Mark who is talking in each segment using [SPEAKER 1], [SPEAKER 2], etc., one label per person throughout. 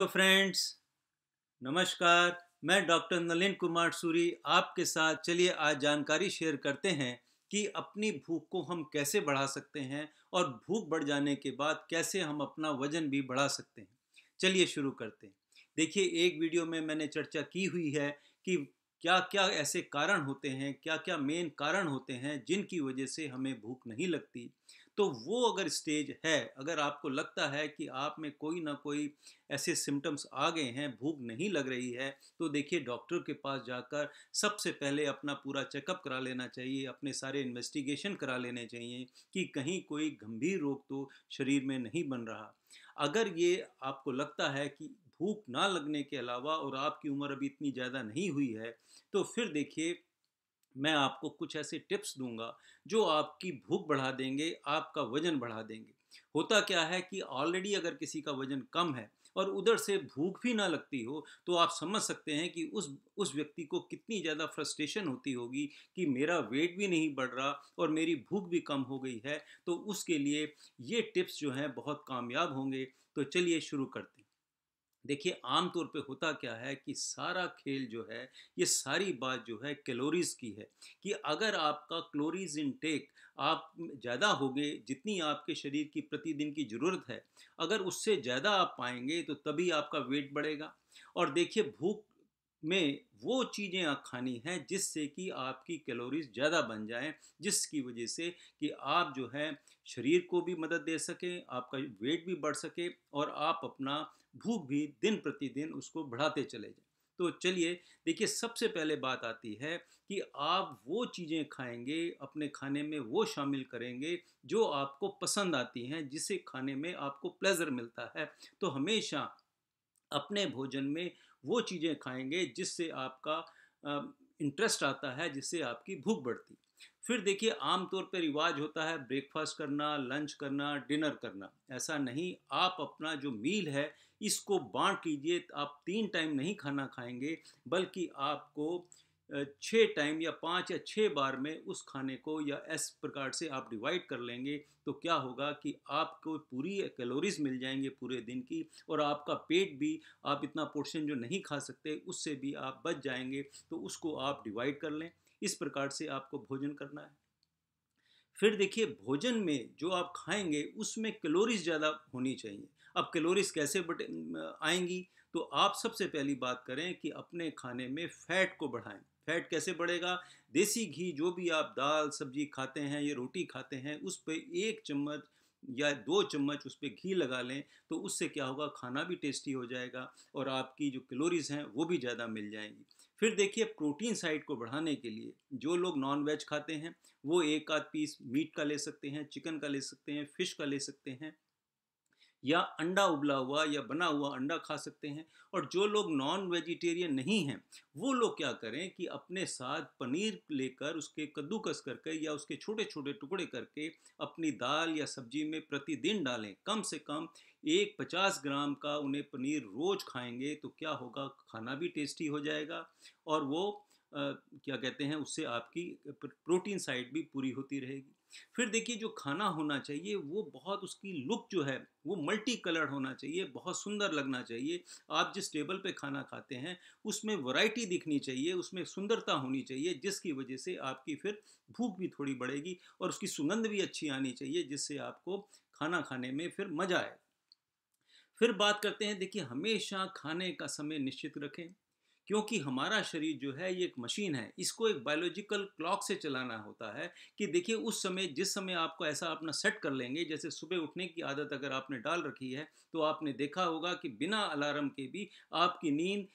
[SPEAKER 1] hello तो friends नमस्कार मैं डॉक्टर नलिन कुमार सूरी आपके साथ चलिए आज जानकारी शेयर करते हैं कि अपनी भूख को हम कैसे बढ़ा सकते हैं और भूख बढ़ जाने के बाद कैसे हम अपना वजन भी बढ़ा सकते हैं चलिए शुरू करते हैं देखिए एक वीडियो में मैंने चर्चा की हुई है कि क्या क्या ऐसे कारण होते हैं क्या क्या मेन कारण होते हैं जिनकी वजह से हमें भूख नहीं लगती तो वो अगर स्टेज है अगर आपको लगता है कि आप में कोई ना कोई ऐसे सिम्टम्स आ गए हैं भूख नहीं लग रही है तो देखिए डॉक्टर के पास जाकर सबसे पहले अपना पूरा चेकअप करा लेना चाहिए अपने सारे इन्वेस्टिगेशन करा लेने चाहिए कि कहीं कोई गंभीर रोग तो शरीर में नहीं बन रहा अगर ये आपको लगता है कि भूख ना लगने के अलावा और आपकी उम्र अभी इतनी ज़्यादा नहीं हुई है तो फिर देखिए मैं आपको कुछ ऐसे टिप्स दूंगा जो आपकी भूख बढ़ा देंगे आपका वजन बढ़ा देंगे होता क्या है कि ऑलरेडी अगर किसी का वजन कम है और उधर से भूख भी ना लगती हो तो आप समझ सकते हैं कि उस उस व्यक्ति को कितनी ज़्यादा फ्रस्ट्रेशन होती होगी कि मेरा वेट भी नहीं बढ़ रहा और मेरी भूख भी कम हो गई है तो उसके लिए ये टिप्स जो हैं बहुत कामयाब होंगे तो चलिए शुरू करते हैं देखिए आमतौर पे होता क्या है कि सारा खेल जो है ये सारी बात जो है कैलोरीज की है कि अगर आपका क्लोरीज इनटेक आप ज़्यादा होगे जितनी आपके शरीर की प्रतिदिन की ज़रूरत है अगर उससे ज़्यादा आप पाएंगे तो तभी आपका वेट बढ़ेगा और देखिए भूख में वो चीज़ें खानी हैं जिससे कि आपकी कैलोरीज ज़्यादा बन जाएं जिसकी वजह से कि आप जो है शरीर को भी मदद दे सकें आपका वेट भी बढ़ सके और आप अपना भूख भी दिन प्रतिदिन उसको बढ़ाते चले जाएं तो चलिए देखिए सबसे पहले बात आती है कि आप वो चीज़ें खाएंगे अपने खाने में वो शामिल करेंगे जो आपको पसंद आती हैं जिसे खाने में आपको प्लेजर मिलता है तो हमेशा अपने भोजन में वो चीज़ें खाएंगे जिससे आपका इंटरेस्ट आता है जिससे आपकी भूख बढ़ती फिर देखिए आमतौर पर रिवाज होता है ब्रेकफास्ट करना लंच करना डिनर करना ऐसा नहीं आप अपना जो मील है इसको बांट लीजिए आप तीन टाइम नहीं खाना खाएंगे बल्कि आपको छः टाइम या पाँच या छः बार में उस खाने को या इस प्रकार से आप डिवाइड कर लेंगे तो क्या होगा कि आपको पूरी कैलोरीज मिल जाएंगे पूरे दिन की और आपका पेट भी आप इतना पोर्शन जो नहीं खा सकते उससे भी आप बच जाएंगे तो उसको आप डिवाइड कर लें इस प्रकार से आपको भोजन करना है फिर देखिए भोजन में जो आप खाएंगे उसमें कैलोरीज ज़्यादा होनी चाहिए अब कैलोरीज कैसे बट आएंगी तो आप सबसे पहली बात करें कि अपने खाने में फैट को बढ़ाएं फैट कैसे बढ़ेगा देसी घी जो भी आप दाल सब्जी खाते हैं या रोटी खाते हैं उस पर एक चम्मच या दो चम्मच उस पर घी लगा लें तो उससे क्या होगा खाना भी टेस्टी हो जाएगा और आपकी जो कैलोरीज हैं वो भी ज़्यादा मिल जाएंगी फिर देखिए प्रोटीन साइड को बढ़ाने के लिए जो लोग नॉन वेज खाते हैं वो एक आध पीस मीट का ले सकते हैं चिकन का ले सकते हैं फिश का ले सकते हैं या अंडा उबला हुआ या बना हुआ अंडा खा सकते हैं और जो लोग नॉन वेजिटेरियन नहीं हैं वो लोग क्या करें कि अपने साथ पनीर लेकर उसके कद्दूकस करके या उसके छोटे छोटे टुकड़े करके अपनी दाल या सब्जी में प्रतिदिन डालें कम से कम एक पचास ग्राम का उन्हें पनीर रोज खाएंगे तो क्या होगा खाना भी टेस्टी हो जाएगा और वो आ, क्या कहते हैं उससे आपकी प्रोटीन साइड भी पूरी होती रहेगी फिर देखिए जो खाना होना चाहिए वो बहुत उसकी लुक जो है वो मल्टी कलर्ड होना चाहिए बहुत सुंदर लगना चाहिए आप जिस टेबल पे खाना खाते हैं उसमें वैरायटी दिखनी चाहिए उसमें सुंदरता होनी चाहिए जिसकी वजह से आपकी फिर भूख भी थोड़ी बढ़ेगी और उसकी सुगंध भी अच्छी आनी चाहिए जिससे आपको खाना खाने में फिर मज़ा आए फिर बात करते हैं देखिए हमेशा खाने का समय निश्चित रखें क्योंकि हमारा शरीर जो है ये एक मशीन है इसको एक बायोलॉजिकल क्लॉक से चलाना होता है कि देखिए उस समय जिस समय आपको ऐसा अपना सेट कर लेंगे जैसे सुबह उठने की आदत अगर आपने डाल रखी है तो आपने देखा होगा कि बिना अलार्म के भी आपकी नींद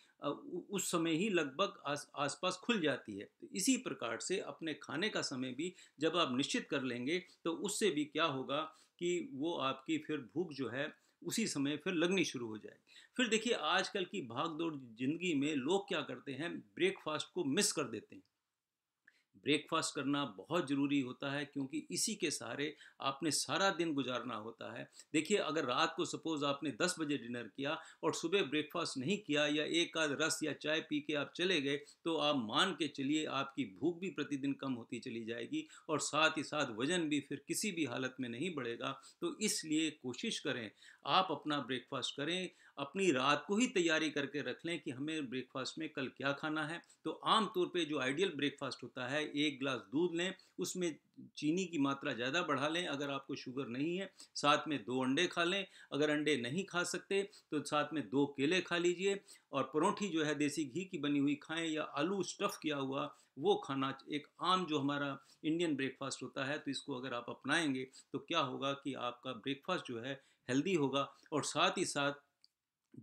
[SPEAKER 1] उस समय ही लगभग आस आसपास खुल जाती है तो इसी प्रकार से अपने खाने का समय भी जब आप निश्चित कर लेंगे तो उससे भी क्या होगा कि वो आपकी फिर भूख जो है उसी समय फिर लगनी शुरू हो जाएगी फिर देखिए आजकल की भाग दौड़ जिंदगी में लोग क्या करते हैं ब्रेकफास्ट को मिस कर देते हैं ब्रेकफास्ट करना बहुत ज़रूरी होता है क्योंकि इसी के सहारे आपने सारा दिन गुजारना होता है देखिए अगर रात को सपोज़ आपने 10 बजे डिनर किया और सुबह ब्रेकफास्ट नहीं किया या एक आध रस या चाय पी के आप चले गए तो आप मान के चलिए आपकी भूख भी प्रतिदिन कम होती चली जाएगी और साथ ही साथ वज़न भी फिर किसी भी हालत में नहीं बढ़ेगा तो इसलिए कोशिश करें आप अपना ब्रेकफास्ट करें अपनी रात को ही तैयारी करके रख लें कि हमें ब्रेकफास्ट में कल क्या खाना है तो आम तौर पे जो आइडियल ब्रेकफास्ट होता है एक गिलास दूध लें उसमें चीनी की मात्रा ज़्यादा बढ़ा लें अगर आपको शुगर नहीं है साथ में दो अंडे खा लें अगर अंडे नहीं खा सकते तो साथ में दो केले खा लीजिए और परोठी जो है देसी घी की बनी हुई खाएं या आलू स्टफ़ किया हुआ वो खाना एक आम जो हमारा इंडियन ब्रेकफास्ट होता है तो इसको अगर आप अपनाएंगे तो क्या होगा कि आपका ब्रेकफास्ट जो है हेल्दी होगा और साथ ही साथ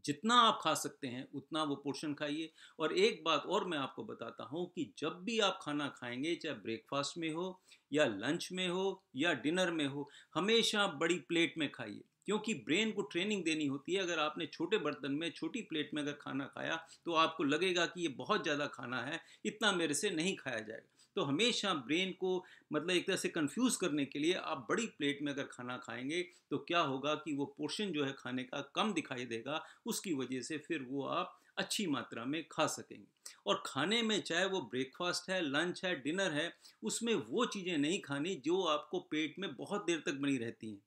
[SPEAKER 1] जितना आप खा सकते हैं उतना वो पोर्शन खाइए और एक बात और मैं आपको बताता हूँ कि जब भी आप खाना खाएंगे चाहे ब्रेकफास्ट में हो या लंच में हो या डिनर में हो हमेशा बड़ी प्लेट में खाइए क्योंकि ब्रेन को ट्रेनिंग देनी होती है अगर आपने छोटे बर्तन में छोटी प्लेट में अगर खाना खाया तो आपको लगेगा कि ये बहुत ज़्यादा खाना है इतना मेरे से नहीं खाया जाएगा तो हमेशा ब्रेन को मतलब एक तरह से कंफ्यूज करने के लिए आप बड़ी प्लेट में अगर खाना खाएंगे तो क्या होगा कि वो पोर्शन जो है खाने का कम दिखाई देगा उसकी वजह से फिर वो आप अच्छी मात्रा में खा सकेंगे और खाने में चाहे वो ब्रेकफास्ट है लंच है डिनर है उसमें वो चीज़ें नहीं खानी जो आपको पेट में बहुत देर तक बनी रहती हैं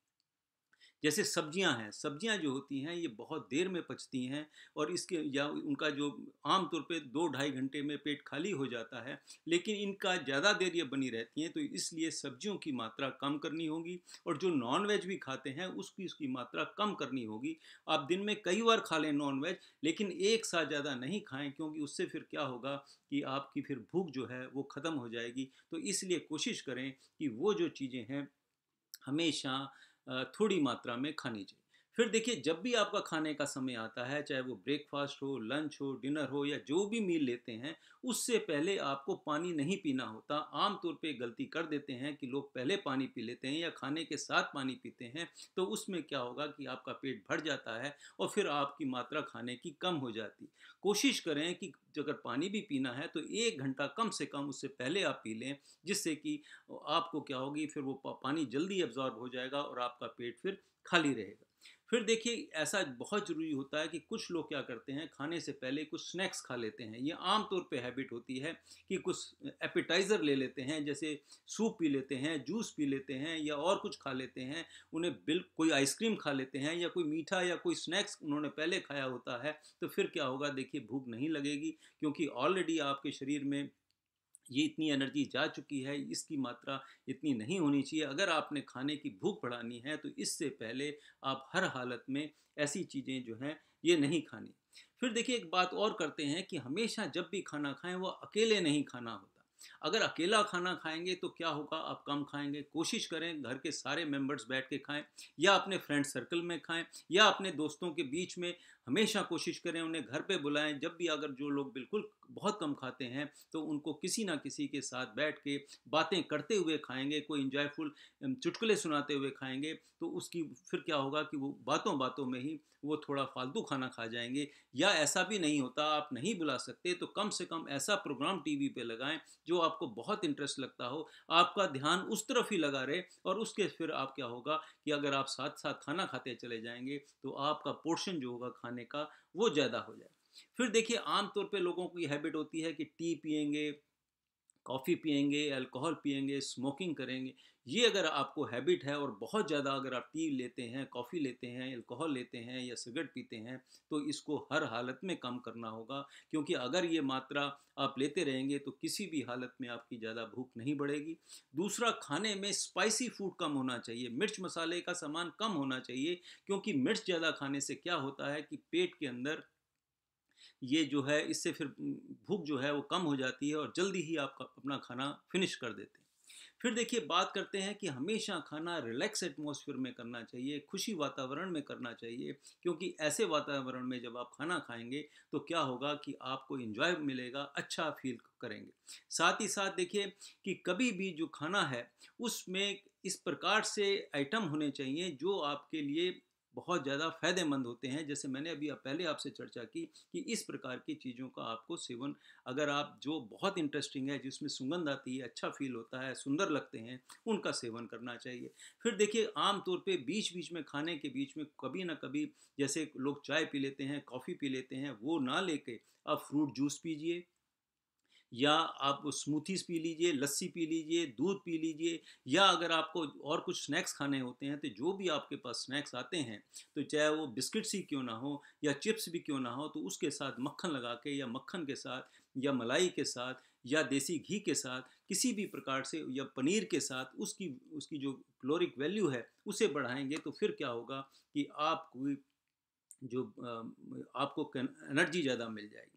[SPEAKER 1] जैसे सब्जियां हैं सब्जियां जो होती हैं ये बहुत देर में पचती हैं और इसके या उनका जो आम तौर पे दो ढाई घंटे में पेट खाली हो जाता है लेकिन इनका ज़्यादा देर ये बनी रहती हैं तो इसलिए सब्जियों की मात्रा कम करनी होगी और जो नॉन वेज भी खाते हैं उसकी उसकी मात्रा कम करनी होगी आप दिन में कई बार खा लें नॉन वेज लेकिन एक साथ ज़्यादा नहीं खाएँ क्योंकि उससे फिर क्या होगा कि आपकी फिर भूख जो है वो ख़त्म हो जाएगी तो इसलिए कोशिश करें कि वो जो चीज़ें हैं हमेशा थोड़ी मात्रा में खानी चाहिए फिर देखिए जब भी आपका खाने का समय आता है चाहे वो ब्रेकफास्ट हो लंच हो डिनर हो या जो भी मील लेते हैं उससे पहले आपको पानी नहीं पीना होता आमतौर पे गलती कर देते हैं कि लोग पहले पानी पी लेते हैं या खाने के साथ पानी पीते हैं तो उसमें क्या होगा कि आपका पेट भर जाता है और फिर आपकी मात्रा खाने की कम हो जाती कोशिश करें कि अगर पानी भी पीना है तो एक घंटा कम से कम उससे पहले आप पी लें जिससे कि आपको क्या होगी फिर वो पानी जल्दी एब्जॉर्ब हो जाएगा और आपका पेट फिर खाली रहेगा फिर देखिए ऐसा बहुत ज़रूरी होता है कि कुछ लोग क्या करते हैं खाने से पहले कुछ स्नैक्स खा लेते हैं ये आम तौर पे हैबिट होती है कि कुछ एपिटाइज़र ले लेते हैं जैसे सूप पी लेते हैं जूस पी लेते हैं या और कुछ खा लेते हैं उन्हें बिल कोई आइसक्रीम खा लेते हैं या कोई मीठा या कोई स्नैक्स उन्होंने पहले खाया होता है तो फिर क्या होगा देखिए भूख नहीं लगेगी क्योंकि ऑलरेडी आपके शरीर में ये इतनी एनर्जी जा चुकी है इसकी मात्रा इतनी नहीं होनी चाहिए अगर आपने खाने की भूख बढ़ानी है तो इससे पहले आप हर हालत में ऐसी चीज़ें जो हैं ये नहीं खानी फिर देखिए एक बात और करते हैं कि हमेशा जब भी खाना खाएं वो अकेले नहीं खाना होता अगर अकेला खाना खाएंगे तो क्या होगा आप कम खाएंगे कोशिश करें घर के सारे मेंबर्स बैठ के खाएं या अपने फ्रेंड सर्कल में खाएं या अपने दोस्तों के बीच में हमेशा कोशिश करें उन्हें घर पे बुलाएं जब भी अगर जो लोग बिल्कुल बहुत कम खाते हैं तो उनको किसी ना किसी के साथ बैठ के बातें करते हुए खाएंगे कोई इंजॉयफुल चुटकुले सुनाते हुए खाएंगे तो उसकी फिर क्या होगा कि वो बातों बातों में ही वो थोड़ा फालतू खाना खा जाएंगे या ऐसा भी नहीं होता आप नहीं बुला सकते तो कम से कम ऐसा प्रोग्राम टीवी पे लगाएं जो आप आपको बहुत इंटरेस्ट लगता हो आपका ध्यान उस तरफ ही लगा रहे और उसके फिर आप क्या होगा कि अगर आप साथ साथ खाना खाते चले जाएंगे तो आपका पोर्शन जो होगा खाने का वो ज़्यादा हो जाए फिर देखिए आमतौर पे लोगों की हैबिट होती है कि टी पियेंगे कॉफ़ी पियेंगे अल्कोहल पियेंगे स्मोकिंग करेंगे ये अगर आपको हैबिट है और बहुत ज़्यादा अगर आप टी लेते हैं कॉफ़ी लेते हैं अल्कोहल लेते हैं या सिगरेट पीते हैं तो इसको हर हालत में कम करना होगा क्योंकि अगर ये मात्रा आप लेते रहेंगे तो किसी भी हालत में आपकी ज़्यादा भूख नहीं बढ़ेगी दूसरा खाने में स्पाइसी फूड कम होना चाहिए मिर्च मसाले का सामान कम होना चाहिए क्योंकि मिर्च ज़्यादा खाने से क्या होता है कि पेट के अंदर ये जो है इससे फिर भूख जो है वो कम हो जाती है और जल्दी ही आप अपना खाना फिनिश कर देते हैं फिर देखिए बात करते हैं कि हमेशा खाना रिलैक्स एटमॉस्फेयर में करना चाहिए खुशी वातावरण में करना चाहिए क्योंकि ऐसे वातावरण में जब आप खाना खाएंगे तो क्या होगा कि आपको इन्जॉय मिलेगा अच्छा फील करेंगे साथ ही साथ देखिए कि कभी भी जो खाना है उसमें इस प्रकार से आइटम होने चाहिए जो आपके लिए बहुत ज़्यादा फ़ायदेमंद होते हैं जैसे मैंने अभी पहले आपसे चर्चा की कि इस प्रकार की चीज़ों का आपको सेवन अगर आप जो बहुत इंटरेस्टिंग है जिसमें सुगंध आती है अच्छा फील होता है सुंदर लगते हैं उनका सेवन करना चाहिए फिर देखिए आमतौर पर बीच बीच में खाने के बीच में कभी ना कभी जैसे लोग चाय पी लेते हैं कॉफ़ी पी लेते हैं वो ना लेके आप फ्रूट जूस पीजिए या आप स्मूथीज पी लीजिए लस्सी पी लीजिए दूध पी लीजिए या अगर आपको और कुछ स्नैक्स खाने होते हैं तो जो भी आपके पास स्नैक्स आते हैं तो चाहे वो बिस्किट्स ही क्यों ना हो या चिप्स भी क्यों ना हो तो उसके साथ मक्खन लगा के या मक्खन के साथ या मलाई के साथ या देसी घी के साथ किसी भी प्रकार से या पनीर के साथ उसकी उसकी जो क्लोरिक वैल्यू है उसे बढ़ाएंगे तो फिर क्या होगा कि आपको जो आपको एनर्जी ज़्यादा मिल जाएगी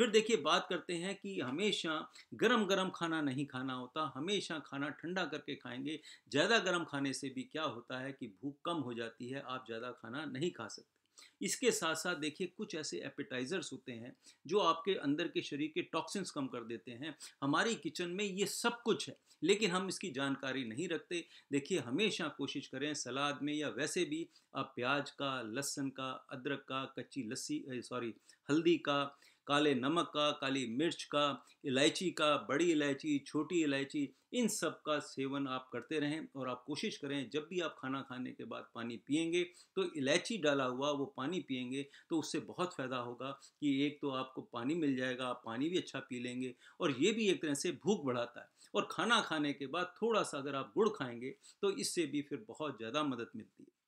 [SPEAKER 1] फिर देखिए बात करते हैं कि हमेशा गरम गरम खाना नहीं खाना होता हमेशा खाना ठंडा करके खाएंगे ज़्यादा गर्म खाने से भी क्या होता है कि भूख कम हो जाती है आप ज़्यादा खाना नहीं खा सकते इसके साथ साथ देखिए कुछ ऐसे एपेटाइज़र्स होते हैं जो आपके अंदर के शरीर के टॉक्सिन्स कम कर देते हैं हमारी किचन में ये सब कुछ है लेकिन हम इसकी जानकारी नहीं रखते देखिए हमेशा कोशिश करें सलाद में या वैसे भी आप प्याज का लहसुन का अदरक का कच्ची लस्सी सॉरी हल्दी का काले नमक का काली मिर्च का इलायची का बड़ी इलायची छोटी इलायची इन सब का सेवन आप करते रहें और आप कोशिश करें जब भी आप खाना खाने के बाद पानी पियेंगे तो इलायची डाला हुआ वो पानी पियेंगे तो उससे बहुत फ़ायदा होगा कि एक तो आपको पानी मिल जाएगा आप पानी भी अच्छा पी लेंगे और ये भी एक तरह से भूख बढ़ाता है और खाना खाने के बाद थोड़ा सा अगर आप गुड़ खाएंगे तो इससे भी फिर बहुत ज़्यादा मदद मिलती है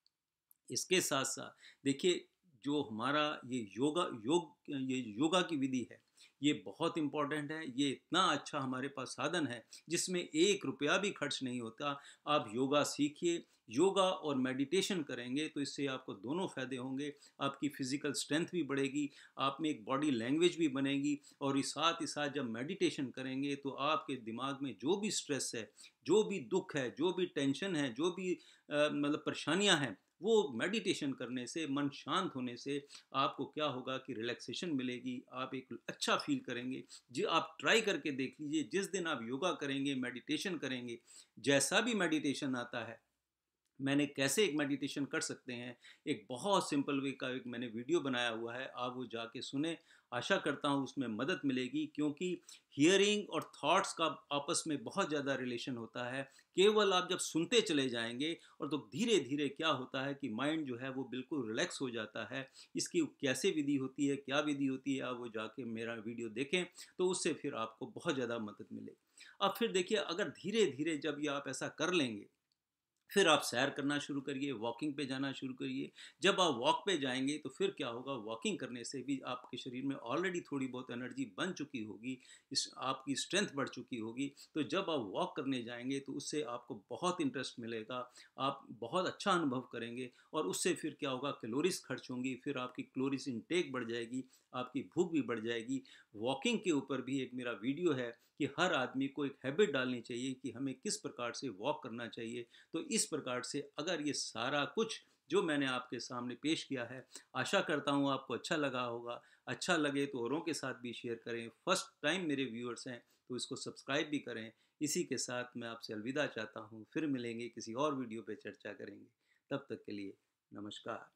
[SPEAKER 1] इसके साथ साथ देखिए जो हमारा ये योगा योग ये योगा की विधि है ये बहुत इम्पॉर्टेंट है ये इतना अच्छा हमारे पास साधन है जिसमें एक रुपया भी खर्च नहीं होता आप योगा सीखिए योगा और मेडिटेशन करेंगे तो इससे आपको दोनों फ़ायदे होंगे आपकी फिज़िकल स्ट्रेंथ भी बढ़ेगी आप में एक बॉडी लैंग्वेज भी बनेगी और इस साथ ही साथ जब मेडिटेशन करेंगे तो आपके दिमाग में जो भी स्ट्रेस है जो भी दुख है जो भी टेंशन है जो भी मतलब परेशानियां हैं वो मेडिटेशन करने से मन शांत होने से आपको क्या होगा कि रिलैक्सेशन मिलेगी आप एक अच्छा फील करेंगे जी आप ट्राई करके देख लीजिए जिस दिन आप योगा करेंगे मेडिटेशन करेंगे जैसा भी मेडिटेशन आता है मैंने कैसे एक मेडिटेशन कर सकते हैं एक बहुत सिंपल वे का एक मैंने वीडियो बनाया हुआ है आप वो जाके सुने आशा करता हूँ उसमें मदद मिलेगी क्योंकि हियरिंग और थॉट्स का आपस में बहुत ज़्यादा रिलेशन होता है केवल आप जब सुनते चले जाएंगे और तो धीरे धीरे क्या होता है कि माइंड जो है वो बिल्कुल रिलैक्स हो जाता है इसकी कैसे विधि होती है क्या विधि होती है आप वो जाके मेरा वीडियो देखें तो उससे फिर आपको बहुत ज़्यादा मदद मिलेगी अब फिर देखिए अगर धीरे धीरे जब ये आप ऐसा कर लेंगे फिर आप सैर करना शुरू करिए वॉकिंग पे जाना शुरू करिए जब आप वॉक पे जाएंगे तो फिर क्या होगा वॉकिंग करने से भी आपके शरीर में ऑलरेडी थोड़ी बहुत एनर्जी बन चुकी होगी इस आपकी स्ट्रेंथ बढ़ चुकी होगी तो जब आप वॉक करने जाएंगे तो उससे आपको बहुत इंटरेस्ट मिलेगा आप बहुत अच्छा अनुभव करेंगे और उससे फिर क्या होगा कैलोरीज खर्च होंगी फिर आपकी क्लोरीज इनटेक बढ़ जाएगी आपकी भूख भी बढ़ जाएगी वॉकिंग के ऊपर भी एक मेरा वीडियो है कि हर आदमी को एक हैबिट डालनी चाहिए कि हमें किस प्रकार से वॉक करना चाहिए तो इस इस प्रकार से अगर ये सारा कुछ जो मैंने आपके सामने पेश किया है आशा करता हूँ आपको अच्छा लगा होगा अच्छा लगे तो औरों के साथ भी शेयर करें फर्स्ट टाइम मेरे व्यूअर्स हैं तो इसको सब्सक्राइब भी करें इसी के साथ मैं आपसे अलविदा चाहता हूँ फिर मिलेंगे किसी और वीडियो पर चर्चा करेंगे तब तक के लिए नमस्कार